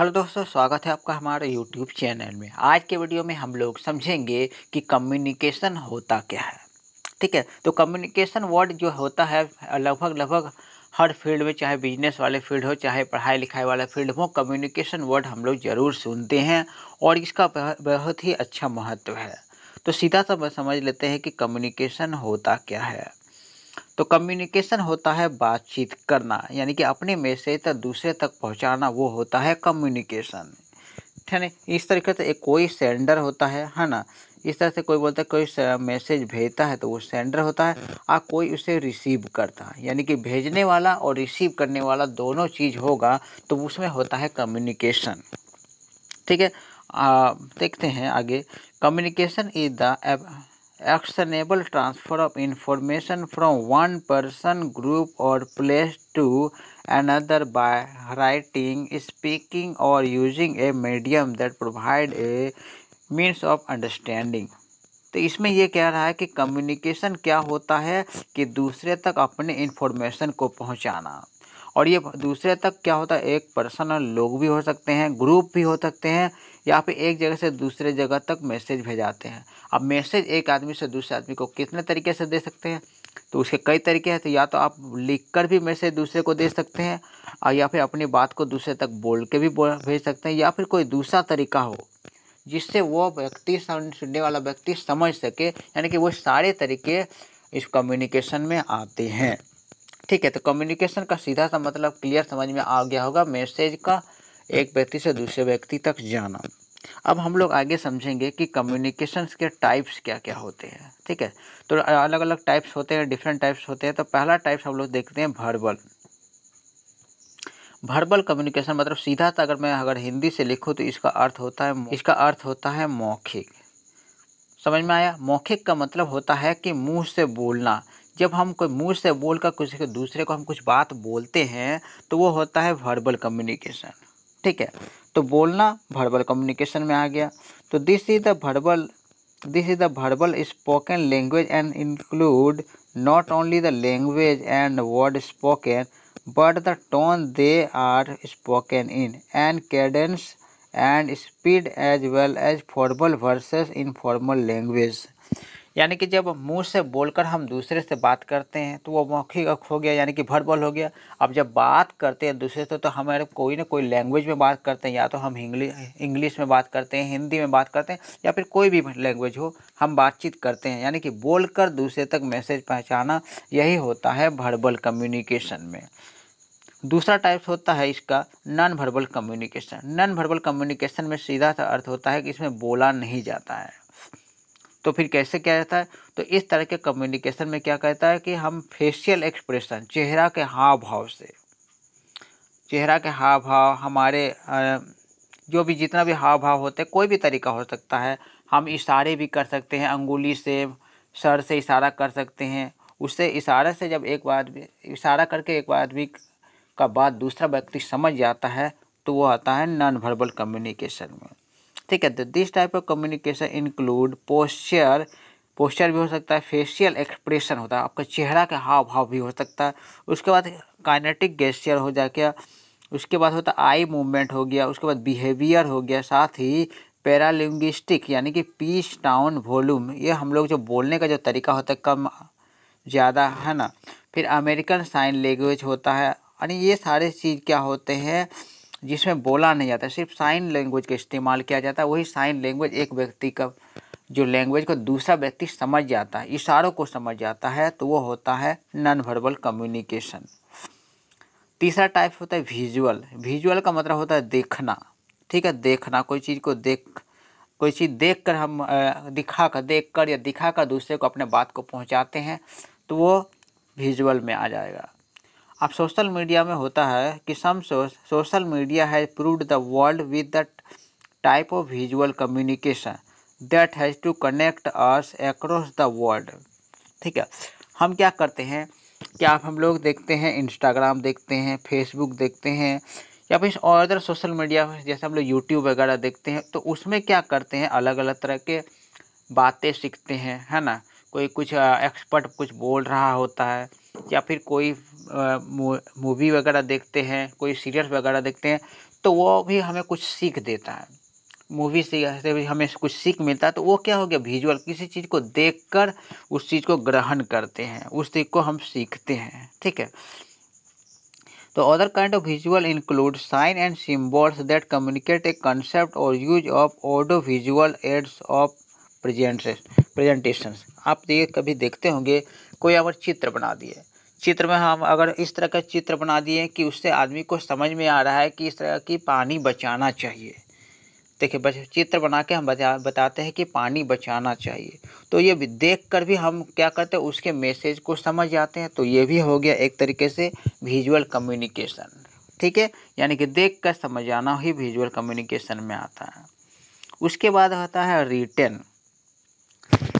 Hello दोस्तों स्वागत है आपका हमारे यूट्यूब चैनल में आज के वीडियो में हम लोग समझेंगे कि कम्युनिकेशन होता क्या है ठीक है तो कम्युनिकेशन वर्ड जो होता है लगभग लगभग हर फील्ड में चाहे बिजनेस वाले फील्ड हो चाहे पढ़ाई लिखाई वाला फील्ड हो कम्युनिकेशन वर्ड हम लोग ज़रूर सुनते हैं और इसका बहुत ही अच्छा महत्व है तो सीधा सा समझ लेते हैं कि कम्युनिकेशन होता क्या है तो कम्युनिकेशन होता है बातचीत करना यानी कि अपने मैसेज तक दूसरे तक पहुंचाना वो होता है कम्युनिकेशन है इस तरीके से एक कोई सेंडर होता है है ना इस तरह से कोई बोलता है कोई मैसेज भेजता है तो वो सेंडर होता है और कोई उसे रिसीव करता है यानी कि भेजने वाला और रिसीव करने वाला दोनों चीज़ होगा तो उसमें होता है कम्युनिकेशन ठीक है देखते हैं आगे communication is the actionable transfer of information from one person group or place to another by writing speaking or using a medium that provide a means of understanding तो इसमें यह कह रहा है कि कम्युनिकेशन क्या होता है कि दूसरे तक अपने इंफॉर्मेशन को पहुँचाना और ये दूसरे तक क्या होता है एक पर्सन और लोग भी हो सकते हैं ग्रुप भी हो सकते हैं या फिर एक जगह से दूसरे जगह तक मैसेज भेजाते हैं आप मैसेज एक आदमी से दूसरे आदमी को कितने तरीके से दे सकते हैं तो उसके कई तरीके हैं तो या तो आप लिख कर भी मैसेज दूसरे को दे सकते हैं और या फिर अपनी बात को दूसरे तक बोल के भी भेज सकते हैं या फिर कोई दूसरा तरीका हो जिससे वो व्यक्ति सुनने वाला व्यक्ति समझ सके यानी कि वो सारे तरीके इस कम्युनिकेशन में आते हैं ठीक है तो कम्युनिकेशन का सीधा सा मतलब क्लियर समझ में आ गया होगा मैसेज का एक व्यक्ति से दूसरे व्यक्ति तक जाना अब हम लोग आगे समझेंगे कि कम्युनिकेशंस के टाइप्स क्या क्या होते हैं ठीक है तो अलग अलग टाइप्स होते हैं डिफरेंट टाइप्स होते हैं तो पहला टाइप्स हम लोग देखते हैं भर्बल भर्बल कम्युनिकेशन मतलब सीधा अगर मैं अगर हिंदी से लिखूँ तो इसका अर्थ होता है इसका अर्थ होता है मौखिक समझ में आया मौखिक का मतलब होता है कि मुंह से बोलना जब हम कोई मुंह से बोल कर किसी दूसरे को हम कुछ बात बोलते हैं तो वो होता है वर्बल कम्युनिकेशन ठीक है तो बोलना वर्बल कम्युनिकेशन में आ गया तो this is the verbal this is the verbal spoken language and include not only the language and word spoken but the tone they are spoken in and cadence and speed as well as formal in formal language यानी कि जब मुंह से बोलकर हम दूसरे से बात करते हैं तो वो मौखिक हो गया यानी कि वर्बल हो गया अब जब बात करते हैं दूसरे से तो हमारे कोई ना कोई लैंग्वेज में बात करते हैं या तो हम इंग्लिश में बात करते हैं हिंदी में बात करते हैं या फिर कोई भी लैंग्वेज हो हम बातचीत करते हैं यानी कि बोलकर दूसरे तक मैसेज पहुँचाना यही होता है वर्बल कम्युनिकेशन में दूसरा टाइप्स होता है इसका non verbal communication non verbal communication में सीधा सा अर्थ होता है कि इसमें बोला नहीं जाता है तो फिर कैसे क्या रहता है तो इस तरह के कम्युनिकेशन में क्या कहता है कि हम फेशियल एक्सप्रेशन चेहरा के हाव भाव से चेहरा के हाव भाव हमारे जो भी जितना भी हाव भाव होते हैं कोई भी तरीका हो सकता है हम इशारे भी कर सकते हैं अंगुली से सर से इशारा कर सकते हैं उससे इशारे से जब एक आदमी इशारा करके एक आदमी का बात दूसरा व्यक्ति समझ जाता है तो वो आता है नॉन वर्बल कम्युनिकेशन में ठीक है तो this type of communication include posture posture भी हो सकता है फेशियल एक्सप्रेशन होता है आपका चेहरा का हाव भाव भी हो सकता है उसके बाद काइनेटिक गेस्चर हो जा क्या उसके बाद होता है आई मूवमेंट हो गया उसके बाद बिहेवियर हो गया साथ ही पैरालिंग्विस्टिक यानी कि पीच टाउन वॉल्यूम ये हम लोग जो बोलने का जो तरीका होता है कम ज़्यादा है ना फिर अमेरिकन साइन लैंग्वेज होता है यानी ये सारे चीज़ क्या होते हैं जिसमें बोला नहीं जाता सिर्फ साइन लैंग्वेज का इस्तेमाल किया जाता है वही साइन लैंग्वेज एक व्यक्ति का जो लैंग्वेज को दूसरा व्यक्ति समझ जाता है इशारों को समझ जाता है तो वो होता है नॉन वर्बल कम्युनिकेशन तीसरा टाइप होता है विजुअल विजुअल का मतलब होता है देखना ठीक है देखना कोई चीज़ को देख कोई चीज़ देख कर हम दिखा कर देख कर या दिखा कर दूसरे को अपने बात को पहुँचाते हैं तो वो विजुअल में आ जाएगा अब सोशल मीडिया में होता है कि some social media has proved the world with the type of visual communication that has to connect us across the world ठीक है हम क्या करते हैं क्या आप हम लोग देखते हैं इंस्टाग्राम देखते हैं फेसबुक देखते हैं या फिर और अदर सोशल मीडिया जैसे हम लोग यूट्यूब वगैरह देखते हैं तो उसमें क्या करते हैं अलग अलग तरह के बातें सीखते हैं है ना कोई कुछ एक्सपर्ट कुछ बोल रहा होता है या फिर कोई मूवी वगैरह देखते हैं कोई सीरियल वगैरह देखते हैं तो वो भी हमें कुछ सीख देता है मूवी से भी हमें कुछ सीख मिलता है तो वो क्या हो गया विजुअल किसी चीज़ को देखकर उस चीज़ को ग्रहण करते हैं उस चीज़ को हम सीखते हैं ठीक है तो other kind of visual include sign and symbols that communicate a concept or use of audio visual aids of presentation आप ये कभी देखते होंगे कोई अगर चित्र बना दिए चित्र में हम अगर इस तरह का चित्र बना दिए कि उससे आदमी को समझ में आ रहा है कि इस तरह की पानी बचाना चाहिए देखिए चित्र बना के हम बता बताते हैं कि पानी बचाना चाहिए तो ये देख कर भी हम क्या करते हैं उसके मैसेज को समझ जाते हैं तो ये भी हो गया एक तरीके से विजुअल कम्युनिकेशन ठीक है यानी कि देख कर समझ आना ही विजुअल कम्युनिकेशन में आता है उसके बाद आता है रिटर्न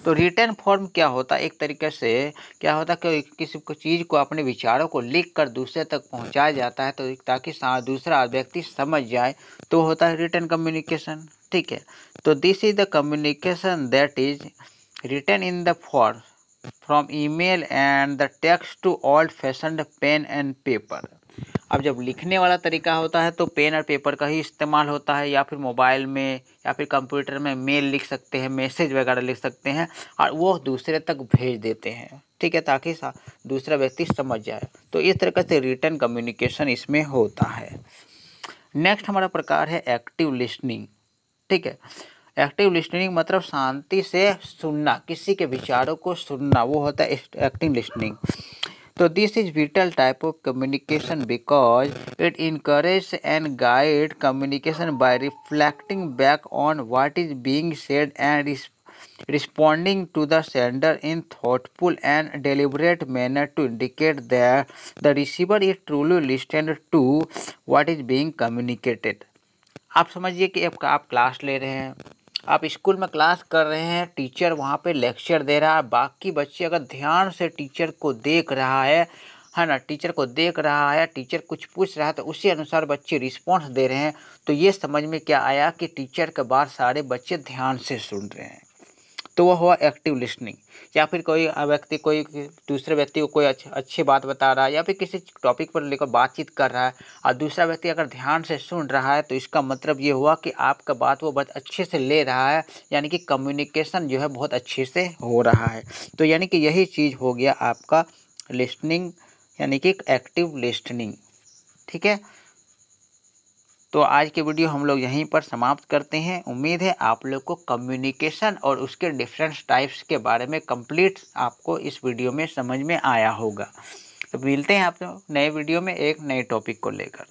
तो रिटर्न फॉर्म क्या होता है एक तरीके से क्या होता है कि किसी को चीज़ को अपने विचारों को लिख कर दूसरे तक पहुँचाया हाँ। जाता है तो ताकि दूसरा व्यक्ति समझ जाए तो होता है रिटर्न कम्युनिकेशन ठीक है तो this is the communication that is written in the form email and the text to old fashion pen and paper अब जब लिखने वाला तरीका होता है तो पेन और पेपर का ही इस्तेमाल होता है या फिर मोबाइल में या फिर कंप्यूटर में मेल लिख सकते हैं मैसेज वगैरह लिख सकते हैं और वो दूसरे तक भेज देते हैं ठीक है ताकि दूसरा व्यक्ति समझ जाए तो इस तरीके से रिटर्न कम्युनिकेशन इसमें होता है नेक्स्ट हमारा प्रकार है एक्टिव लिस्निंग ठीक है एक्टिव लिस्निंग मतलब शांति से सुनना किसी के विचारों को सुनना वो होता है active listening So this is vital type of communication because it encourages and guides communication by reflecting back on what is being said and is responding to the sender in thoughtful and deliberate manner to indicate that the receiver is truly listened to what is being communicated आप समझिए कि आपका आप class ले रहे हैं आप school में क्लास कर रहे हैं टीचर वहाँ पे लेक्चर दे रहा है बाकी बच्चे अगर ध्यान से टीचर को देख रहा है है ना टीचर को देख रहा है टीचर कुछ पूछ रहा है तो उसी अनुसार बच्चे रिस्पॉन्स दे रहे हैं तो ये समझ में क्या आया कि टीचर के बाद सारे बच्चे ध्यान से सुन रहे हैं तो वह हुआ एक्टिव लिस्निंग या फिर कोई व्यक्ति कोई दूसरे व्यक्ति को कोई अच्छी अच्छी बात बता रहा है या फिर किसी टॉपिक पर लेकर बातचीत कर रहा है और दूसरा व्यक्ति अगर ध्यान से सुन रहा है तो इसका मतलब ये हुआ कि आपका बात वो बहुत अच्छे से ले रहा है यानी कि कम्युनिकेशन जो है बहुत अच्छे से हो रहा है तो यानी कि यही चीज़ हो गया आपका लिस्टनिंग यानी कि एक्टिव लिस्टनिंग ठीक है तो आज की वीडियो हम लोग यहीं पर समाप्त करते हैं उम्मीद है आप लोग को कम्युनिकेशन और उसके डिफरेंस टाइप्स के बारे में कंप्लीट आपको इस वीडियो में समझ में आया होगा तो मिलते हैं आप लोग नए वीडियो में एक नए टॉपिक को लेकर